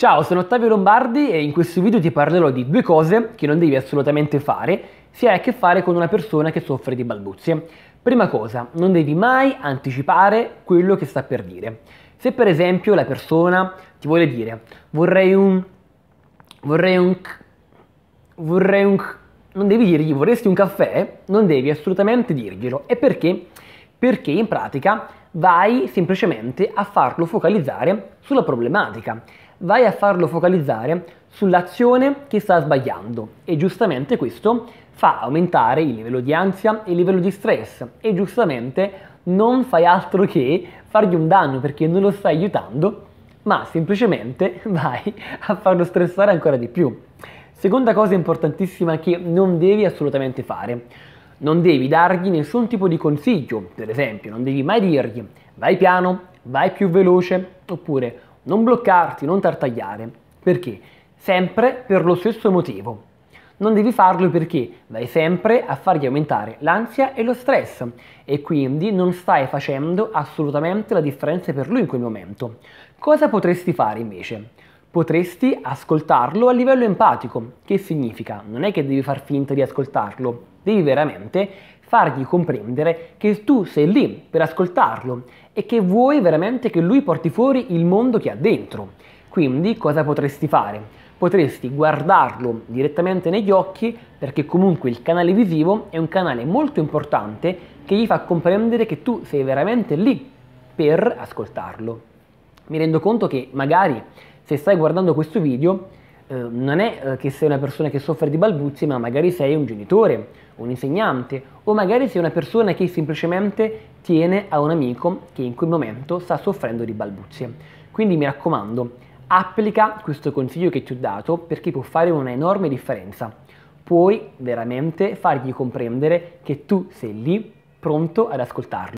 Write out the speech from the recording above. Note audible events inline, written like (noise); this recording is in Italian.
Ciao, sono Ottavio Lombardi e in questo video ti parlerò di due cose che non devi assolutamente fare se hai a che fare con una persona che soffre di balbuzie. Prima cosa, non devi mai anticipare quello che sta per dire. Se per esempio la persona ti vuole dire vorrei un... vorrei un... vorrei un... non devi dirgli vorresti un caffè, non devi assolutamente dirglielo. E perché? Perché in pratica vai semplicemente a farlo focalizzare sulla problematica vai a farlo focalizzare sull'azione che sta sbagliando e giustamente questo fa aumentare il livello di ansia e il livello di stress e giustamente non fai altro che fargli un danno perché non lo stai aiutando ma semplicemente (laughs) vai a farlo stressare ancora di più. Seconda cosa importantissima che non devi assolutamente fare. Non devi dargli nessun tipo di consiglio, per esempio, non devi mai dirgli vai piano, vai più veloce, oppure non bloccarti, non tartagliare. Perché? Sempre per lo stesso motivo. Non devi farlo perché vai sempre a fargli aumentare l'ansia e lo stress e quindi non stai facendo assolutamente la differenza per lui in quel momento. Cosa potresti fare invece? potresti ascoltarlo a livello empatico, che significa non è che devi far finta di ascoltarlo, devi veramente fargli comprendere che tu sei lì per ascoltarlo e che vuoi veramente che lui porti fuori il mondo che ha dentro. Quindi cosa potresti fare? Potresti guardarlo direttamente negli occhi perché comunque il canale visivo è un canale molto importante che gli fa comprendere che tu sei veramente lì per ascoltarlo. Mi rendo conto che magari se stai guardando questo video eh, non è eh, che sei una persona che soffre di balbuzie, ma magari sei un genitore, un insegnante o magari sei una persona che semplicemente tiene a un amico che in quel momento sta soffrendo di balbuzie. Quindi mi raccomando, applica questo consiglio che ti ho dato perché può fare una enorme differenza. Puoi veramente fargli comprendere che tu sei lì pronto ad ascoltarlo.